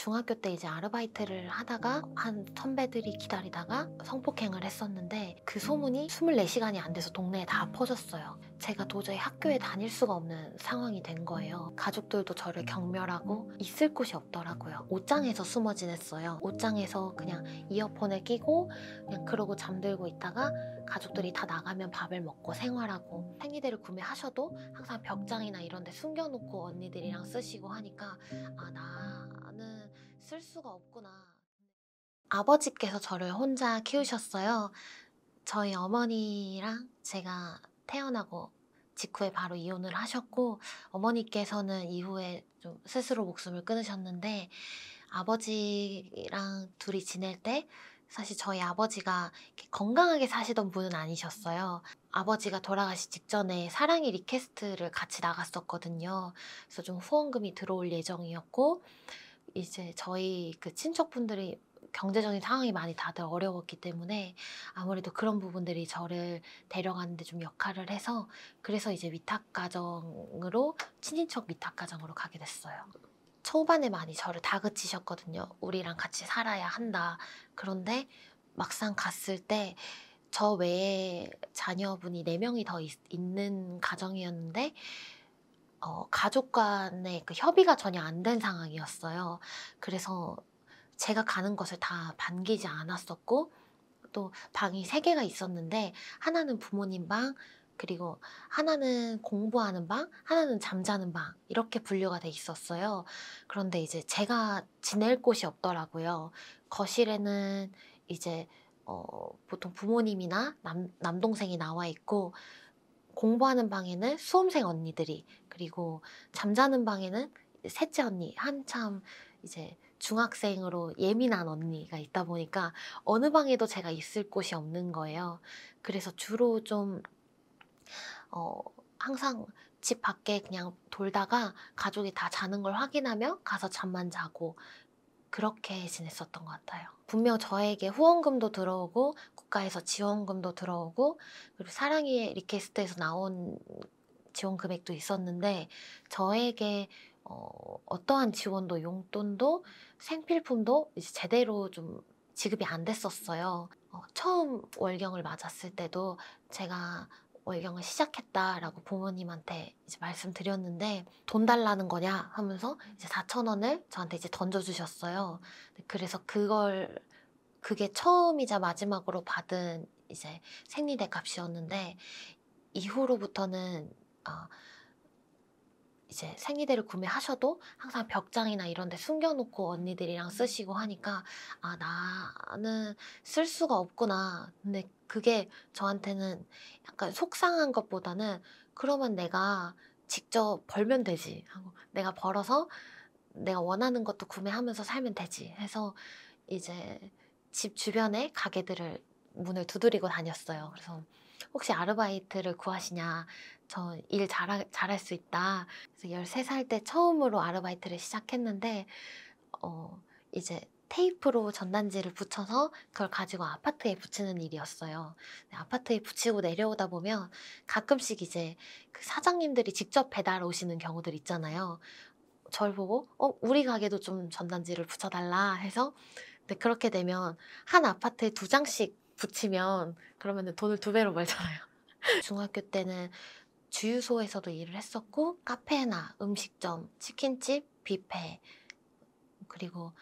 중학교 때 이제 아르바이트를 하다가 한 선배들이 기다리다가 성폭행을 했었는데 그 소문이 24시간이 안 돼서 동네에 다 퍼졌어요. 제가 도저히 학교에 다닐 수가 없는 상황이 된 거예요. 가족들도 저를 경멸하고 있을 곳이 없더라고요. 옷장에서 숨어 지냈어요. 옷장에서 그냥 이어폰을 끼고 그냥 그러고 잠들고 있다가 가족들이 다 나가면 밥을 먹고 생활하고 생리대를 구매하셔도 항상 벽장이나 이런 데 숨겨놓고 언니들이랑 쓰시고 하니까 아 나는 쓸 수가 없구나. 아버지께서 저를 혼자 키우셨어요. 저희 어머니랑 제가 태어나고 직후에 바로 이혼을 하셨고 어머니께서는 이후에 좀 스스로 목숨을 끊으셨는데 아버지랑 둘이 지낼 때 사실 저희 아버지가 건강하게 사시던 분은 아니셨어요. 아버지가 돌아가시 직전에 사랑이 리퀘스트를 같이 나갔었거든요. 그래서 좀 후원금이 들어올 예정이었고 이제 저희 그 친척분들이 경제적인 상황이 많이 다들 어려웠기 때문에 아무래도 그런 부분들이 저를 데려가는데 좀 역할을 해서 그래서 이제 위탁가정으로 친인척 위탁가정으로 가게 됐어요. 초반에 많이 저를 다그치셨거든요. 우리랑 같이 살아야 한다. 그런데 막상 갔을 때 저 외에 자녀분이 네명이더 있는 가정이었는데 어, 가족 간의 그 협의가 전혀 안 된 상황이었어요. 그래서 제가 가는 것을 다 반기지 않았었고 또 방이 세 개가 있었는데 하나는 부모님 방 그리고 하나는 공부하는 방, 하나는 잠자는 방 이렇게 분류가 돼 있었어요. 그런데 이제 제가 지낼 곳이 없더라고요. 거실에는 이제 어, 보통 부모님이나 남, 남동생이 나와 있고 공부하는 방에는 수험생 언니들이 그리고 잠자는 방에는 셋째 언니 한참 이제 중학생으로 예민한 언니가 있다 보니까 어느 방에도 제가 있을 곳이 없는 거예요. 그래서 주로 좀 어, 항상 집 밖에 그냥 돌다가 가족이 다 자는 걸 확인하며 가서 잠만 자고 그렇게 지냈었던 것 같아요. 분명 저에게 후원금도 들어오고 국가에서 지원금도 들어오고 그리고 사랑의 리퀘스트에서 나온 지원 금액도 있었는데 저에게 어, 어떠한 지원도 용돈도 생필품도 이제 제대로 좀 지급이 안 됐었어요. 어, 처음 월경을 맞았을 때도 제가 월경을 어, 시작했다라고 부모님한테 이제 말씀드렸는데 돈 달라는 거냐 하면서 이제 4천 원을 저한테 이제 던져주셨어요. 그래서 그걸 그게 처음이자 마지막으로 받은 이제 생리대 값이었는데 이후로부터는 어, 이제 생리대를 구매하셔도 항상 벽장이나 이런 데 숨겨놓고 언니들이랑 쓰시고 하니까 아 나는 쓸 수가 없구나 근데 그게 저한테는 약간 속상한 것보다는 그러면 내가 직접 벌면 되지 하고 내가 벌어서 내가 원하는 것도 구매하면서 살면 되지 해서 이제 집 주변에 가게들을 문을 두드리고 다녔어요. 그래서 혹시 아르바이트를 구하시냐? 저 일 잘할 수 있다. 그래서 13살 때 처음으로 아르바이트를 시작했는데, 어, 이제 테이프로 전단지를 붙여서 그걸 가지고 아파트에 붙이는 일이었어요. 아파트에 붙이고 내려오다 보면 가끔씩 이제 그 사장님들이 직접 배달 오시는 경우들 있잖아요. 절 보고 어 우리 가게도 좀 전단지를 붙여달라 해서 근데 그렇게 되면 한 아파트에 두 장씩 붙이면 그러면 돈을 두 배로 벌잖아요. 중학교 때는 주유소에서도 일을 했었고 카페나 음식점, 치킨집, 뷔페 그리고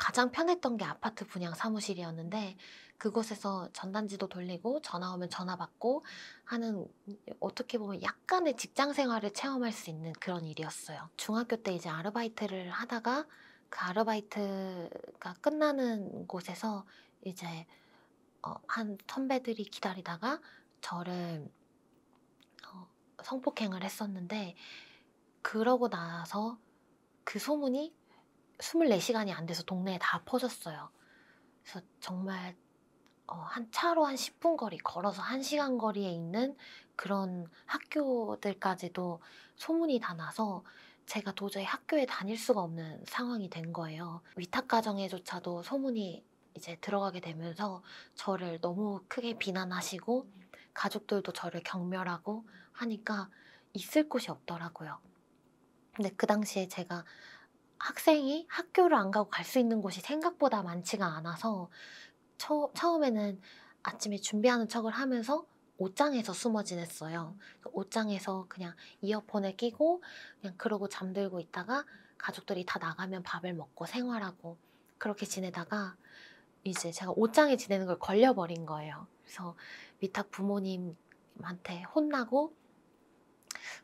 가장 편했던 게 아파트 분양 사무실이었는데 그곳에서 전단지도 돌리고 전화 오면 전화 받고 하는 어떻게 보면 약간의 직장 생활을 체험할 수 있는 그런 일이었어요. 중학교 때 이제 아르바이트를 하다가 그 아르바이트가 끝나는 곳에서 이제 어, 한 선배들이 기다리다가 저를 어, 성폭행을 했었는데 그러고 나서 그 소문이 24시간이 안 돼서 동네에 다 퍼졌어요. 그래서 정말 어, 한 차로 한 10분 거리 걸어서 1시간 거리에 있는 그런 학교들까지도 소문이 다 나서 제가 도저히 학교에 다닐 수가 없는 상황이 된 거예요. 위탁 가정에조차도 소문이 이제 들어가게 되면서 저를 너무 크게 비난하시고 가족들도 저를 경멸하고 하니까 있을 곳이 없더라고요. 근데 그 당시에 제가 학생이 학교를 안 가고 갈 수 있는 곳이 생각보다 많지가 않아서 처, 처음에는 아침에 준비하는 척을 하면서 옷장에서 숨어 지냈어요. 옷장에서 그냥 이어폰을 끼고 그냥 그러고 잠들고 있다가 가족들이 다 나가면 밥을 먹고 생활하고 그렇게 지내다가 이제 제가 옷장에 지내는 걸 걸려버린 거예요. 그래서 위탁 부모님한테 혼나고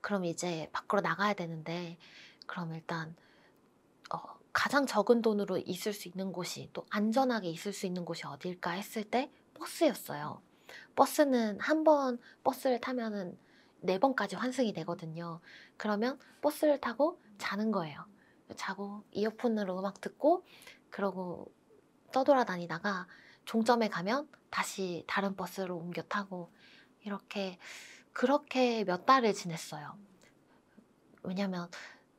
그럼 이제 밖으로 나가야 되는데 그럼 일단 어, 가장 적은 돈으로 있을 수 있는 곳이 또 안전하게 있을 수 있는 곳이 어딜까 했을 때 버스였어요. 버스는 한 번 버스를 타면은 네 번까지 환승이 되거든요. 그러면 버스를 타고 자는 거예요. 자고 이어폰으로 음악 듣고 그러고 떠돌아다니다가 종점에 가면 다시 다른 버스로 옮겨 타고 이렇게 그렇게 몇 달을 지냈어요. 왜냐면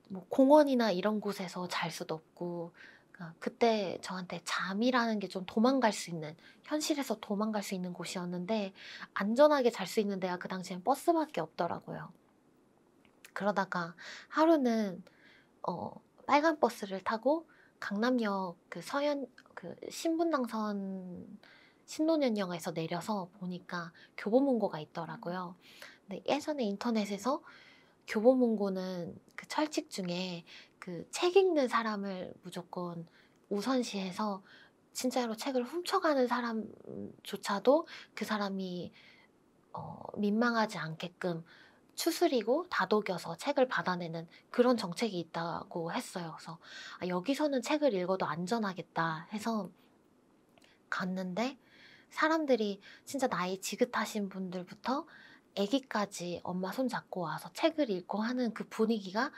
뭐 공원이나 이런 곳에서 잘 수도 없고 그러니까 그때 저한테 잠이라는 게 좀 도망갈 수 있는 현실에서 도망갈 수 있는 곳이었는데 안전하게 잘 수 있는 데가 그 당시엔 버스밖에 없더라고요. 그러다가 하루는 어, 빨간 버스를 타고 강남역 그 서현 그 신분당선 신논현 영화에서 내려서 보니까 교보문고가 있더라고요. 근데 예전에 인터넷에서 교보문고는 그 철칙 중에 그 책 읽는 사람을 무조건 우선시해서 진짜로 책을 훔쳐가는 사람조차도 그 사람이 어, 민망하지 않게끔 추스리고 다독여서 책을 받아내는 그런 정책이 있다고 했어요. 그래서 아, 여기서는 책을 읽어도 안전하겠다 해서 갔는데 사람들이 진짜 나이 지긋하신 분들부터 아기까지 엄마 손잡고 와서 책을 읽고 하는 그 분위기가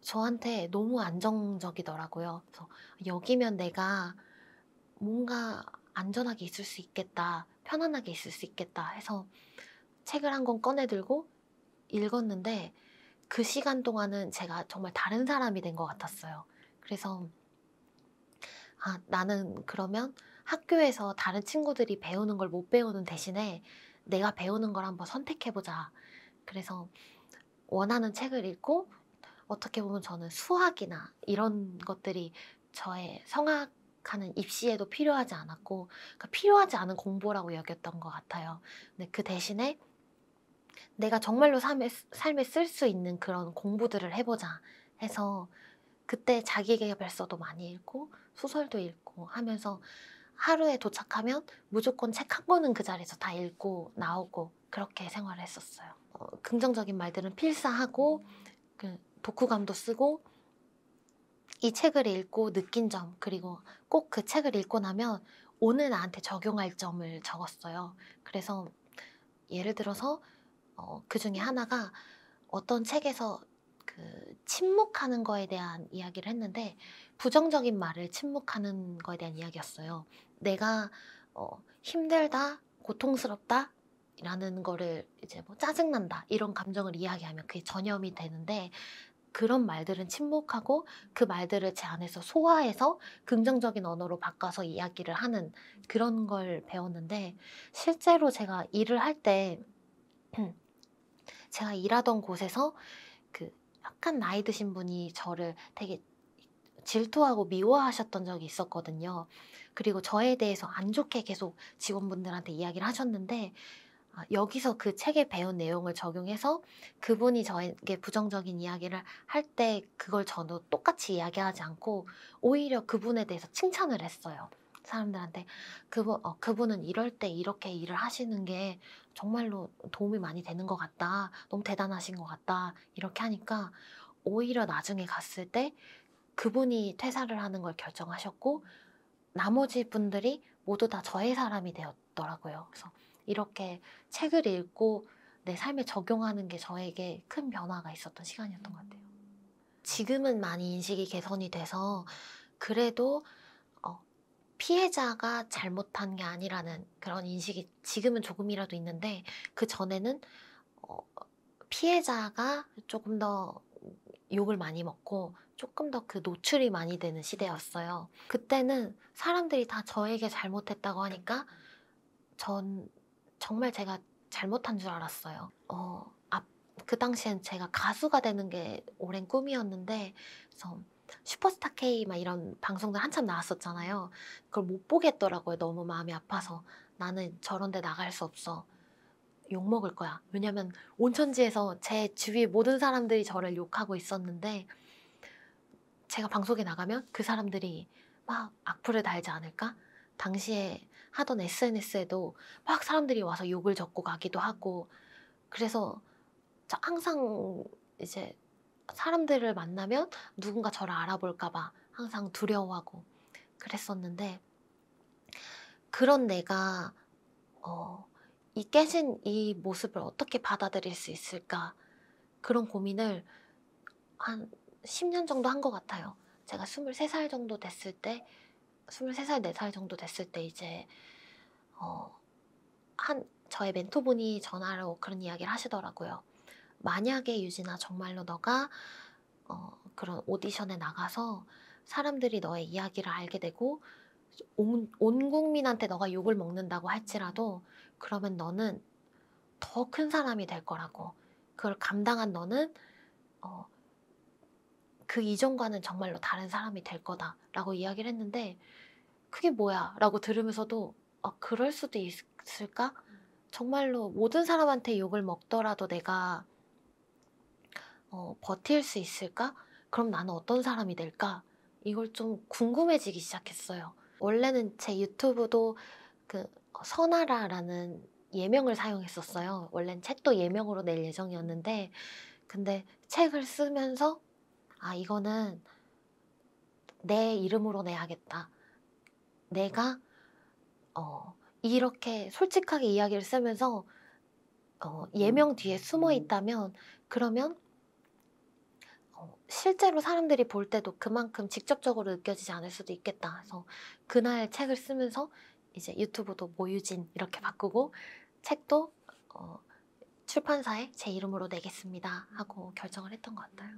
저한테 너무 안정적이더라고요. 그래서 여기면 내가 뭔가 안전하게 있을 수 있겠다, 편안하게 있을 수 있겠다 해서 책을 한 권 꺼내들고 읽었는데 그 시간 동안은 제가 정말 다른 사람이 된 것 같았어요. 그래서 아, 나는 그러면 학교에서 다른 친구들이 배우는 걸 못 배우는 대신에 내가 배우는 걸 한번 선택해보자. 그래서 원하는 책을 읽고 어떻게 보면 저는 수학이나 이런 것들이 저의 성악하는 입시에도 필요하지 않았고 그러니까 필요하지 않은 공부라고 여겼던 것 같아요. 근데 그 대신에 내가 정말로 삶에, 삶에 쓸 수 있는 그런 공부들을 해보자 해서 그때 자기계발서도 많이 읽고 소설도 읽고 하면서 하루에 도착하면 무조건 책 한 권은 그 자리에서 다 읽고 나오고 그렇게 생활을 했었어요. 어, 긍정적인 말들은 필사하고 그 독후감도 쓰고 이 책을 읽고 느낀 점 그리고 꼭 그 책을 읽고 나면 오늘 나한테 적용할 점을 적었어요. 그래서 예를 들어서 어, 그 중에 하나가 어떤 책에서 그 침묵하는 거에 대한 이야기를 했는데 부정적인 말을 침묵하는 거에 대한 이야기였어요. 내가 어, 힘들다, 고통스럽다 라는 거를 이제 뭐 짜증난다 이런 감정을 이야기하면 그게 전염이 되는데 그런 말들은 침묵하고 그 말들을 제 안에서 소화해서 긍정적인 언어로 바꿔서 이야기를 하는 그런 걸 배웠는데 실제로 제가 일을 할 때 제가 일하던 곳에서 그 약간 나이 드신 분이 저를 되게 질투하고 미워하셨던 적이 있었거든요. 그리고 저에 대해서 안 좋게 계속 직원분들한테 이야기를 하셨는데 아, 여기서 그 책에 배운 내용을 적용해서 그분이 저에게 부정적인 이야기를 할 때 그걸 저도 똑같이 이야기하지 않고 오히려 그분에 대해서 칭찬을 했어요. 사람들한테 그분 어, 그분은 이럴 때 이렇게 일을 하시는 게 정말로 도움이 많이 되는 것 같다. 너무 대단하신 것 같다. 이렇게 하니까 오히려 나중에 갔을 때 그분이 퇴사를 하는 걸 결정하셨고 나머지 분들이 모두 다 저의 사람이 되었더라고요. 그래서 이렇게 책을 읽고 내 삶에 적용하는 게 저에게 큰 변화가 있었던 시간이었던 것 같아요. 지금은 많이 인식이 개선이 돼서 그래도 어, 피해자가 잘못한 게 아니라는 그런 인식이 지금은 조금이라도 있는데 그 전에는 어, 피해자가 조금 더 욕을 많이 먹고 조금 더 그 노출이 많이 되는 시대였어요. 그때는 사람들이 다 저에게 잘못했다고 하니까 전 정말 제가 잘못한 줄 알았어요. 어, 그 당시엔 제가 가수가 되는 게 오랜 꿈이었는데 그래서 슈퍼스타 K 막 이런 방송들 한참 나왔었잖아요. 그걸 못 보겠더라고요. 너무 마음이 아파서 나는 저런 데 나갈 수 없어. 욕 먹을 거야. 왜냐면 온천지에서 제 주위 모든 사람들이 저를 욕하고 있었는데 제가 방송에 나가면 그 사람들이 막 악플을 달지 않을까? 당시에 하던 SNS에도 막 사람들이 와서 욕을 적고 가기도 하고 그래서 항상 이제 사람들을 만나면 누군가 저를 알아볼까봐 항상 두려워하고 그랬었는데 그런 내가 어, 이 깨진 이 모습을 어떻게 받아들일 수 있을까 그런 고민을 한 10년 정도 한 것 같아요. 제가 23살 정도 됐을 때, 23살, 4살 정도 됐을 때 이제 어, 한 저의 멘토분이 전화로 그런 이야기를 하시더라고요. 만약에 유진아 정말로 너가 어, 그런 오디션에 나가서 사람들이 너의 이야기를 알게 되고 온, 온 국민한테 너가 욕을 먹는다고 할지라도 그러면 너는 더 큰 사람이 될 거라고 그걸 감당한 너는 어, 그 이전과는 정말로 다른 사람이 될 거다라고 이야기를 했는데 그게 뭐야라고 들으면서도 아 그럴 수도 있을까? 정말로 모든 사람한테 욕을 먹더라도 내가 어, 버틸 수 있을까? 그럼 나는 어떤 사람이 될까? 이걸 좀 궁금해지기 시작했어요. 원래는 제 유튜브도 그선하라라는 예명을 사용했었어요. 원래는 책도 예명으로 낼 예정이었는데 근데 책을 쓰면서 아, 이거는 내 이름으로 내야겠다. 내가, 어, 이렇게 솔직하게 이야기를 쓰면서, 어, 예명 뒤에 숨어 음. 있다면, 그러면, 어, 실제로 사람들이 볼 때도 그만큼 직접적으로 느껴지지 않을 수도 있겠다. 그래서 그날 책을 쓰면서 이제 유튜브도 모유진 이렇게 바꾸고 책도 어, 출판사에 제 이름으로 내겠습니다 하고 결정을 했던 것 같아요.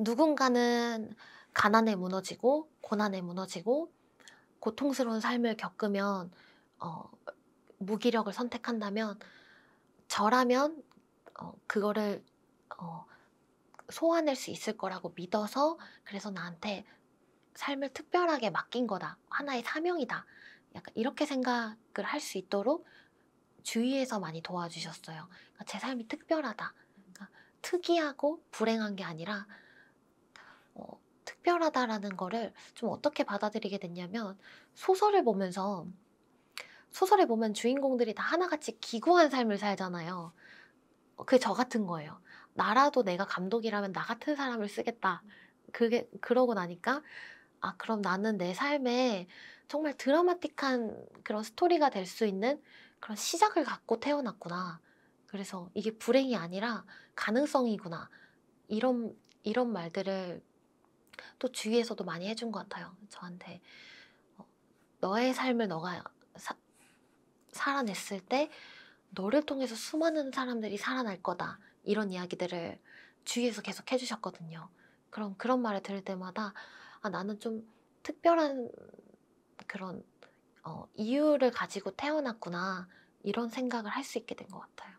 누군가는 가난에 무너지고 고난에 무너지고 고통스러운 삶을 겪으면 어, 무기력을 선택한다면 저라면 어, 그거를 어, 소화낼 수 있을 거라고 믿어서 그래서 나한테 삶을 특별하게 맡긴 거다 하나의 사명이다 약간 이렇게 생각을 할 수 있도록 주위에서 많이 도와주셨어요 그러니까 제 삶이 특별하다 그러니까 특이하고 불행한 게 아니라 어, 특별하다라는 거를 좀 어떻게 받아들이게 됐냐면 소설을 보면서 소설에 보면 주인공들이 다 하나같이 기구한 삶을 살잖아요. 어, 그게 저 같은 거예요. 나라도 내가 감독이라면 나 같은 사람을 쓰겠다. 그게 그러고 나니까 아 그럼 나는 내 삶에 정말 드라마틱한 그런 스토리가 될 수 있는 그런 시작을 갖고 태어났구나. 그래서 이게 불행이 아니라 가능성이구나. 이런 이런 말들을 또 주위에서도 많이 해준 것 같아요. 저한테 어, 너의 삶을 너가 사, 살아냈을 때 너를 통해서 수많은 사람들이 살아날 거다 이런 이야기들을 주위에서 계속 해주셨거든요. 그럼 그런 말을 들을 때마다 아, 나는 좀 특별한 그런 어, 이유를 가지고 태어났구나 이런 생각을 할 수 있게 된 것 같아요.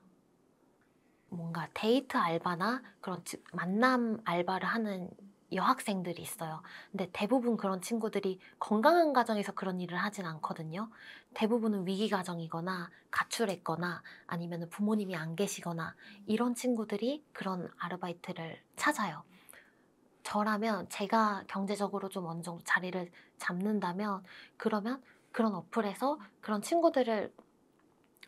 뭔가 데이트 알바나 그런 만남 알바를 하는 여학생들이 있어요. 근데 대부분 그런 친구들이 건강한 가정에서 그런 일을 하진 않거든요. 대부분은 위기 가정이거나 가출했거나 아니면 부모님이 안 계시거나 이런 친구들이 그런 아르바이트를 찾아요. 저라면 제가 경제적으로 좀 어느 정도 자리를 잡는다면 그러면 그런 어플에서 그런 친구들을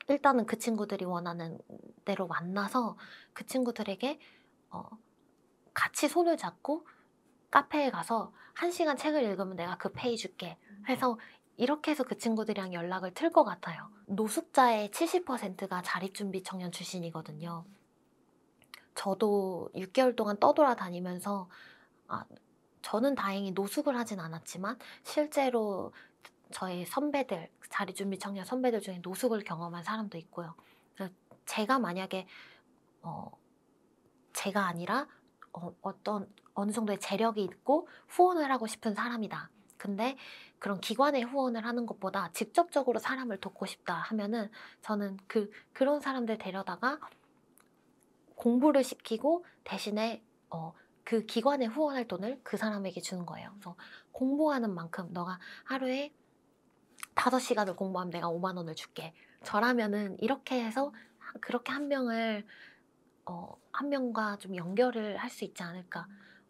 일단은 그 친구들이 원하는 대로 만나서 그 친구들에게 어, 같이 손을 잡고 카페에 가서 한 시간 책을 읽으면 내가 그 페이 줄게 음. 해서 이렇게 해서 그 친구들이랑 연락을 틀 것 같아요. 노숙자의 70%가 자립준비 청년 출신이거든요. 저도 6개월 동안 떠돌아다니면서 아, 저는 다행히 노숙을 하진 않았지만 실제로 저의 선배들, 자립준비 청년 선배들 중에 노숙을 경험한 사람도 있고요. 제가 만약에 어, 제가 아니라 어, 어떤 어느 정도의 재력이 있고 후원을 하고 싶은 사람이다. 근데 그런 기관에 후원을 하는 것보다 직접적으로 사람을 돕고 싶다 하면은 저는 그 그런 사람들 데려다가 공부를 시키고 대신에 어, 그 기관에 후원할 돈을 그 사람에게 주는 거예요. 그래서 공부하는 만큼 너가 하루에 다 시간을 공부하면 내가 5만 원을 줄게. 저라면은 이렇게 해서 그렇게 한 명을 어, 한 명과 좀 연결을 할 수 있지 않을까.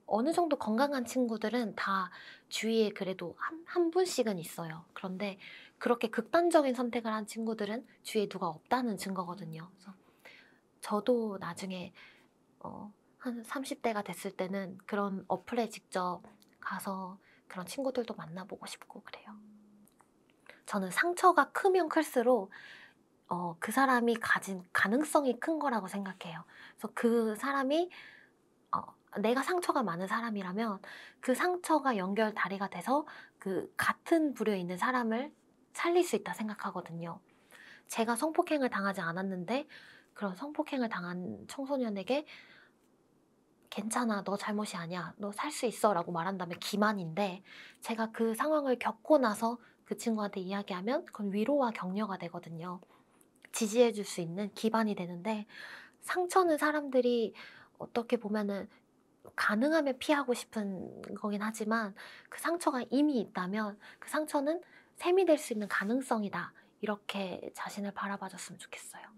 어느 정도 건강한 친구들은 다 주위에 그래도 한, 한 분씩은 있어요. 그런데 그렇게 극단적인 선택을 한 친구들은 주위에 누가 없다는 증거거든요. 그래서 저도 나중에 어, 한 30대가 됐을 때는 그런 어플에 직접 가서 그런 친구들도 만나보고 싶고 그래요. 저는 상처가 크면 클수록 어, 그 사람이 가진 가능성이 큰 거라고 생각해요. 그래서 그 사람이 어, 내가 상처가 많은 사람이라면 그 상처가 연결 다리가 돼서 그 같은 부류에 있는 사람을 살릴 수 있다 생각하거든요. 제가 성폭행을 당하지 않았는데 그런 성폭행을 당한 청소년에게 괜찮아, 너 잘못이 아니야, 너 살 수 있어 라고 말한다면 기만인데 제가 그 상황을 겪고 나서 그 친구한테 이야기하면 그건 위로와 격려가 되거든요. 지지해 줄 수 있는 기반이 되는데 상처는 사람들이 어떻게 보면은 가능하면 피하고 싶은 거긴 하지만 그 상처가 이미 있다면 그 상처는 샘이될 수 있는 가능성이다. 이렇게 자신을 바라봐 줬으면 좋겠어요.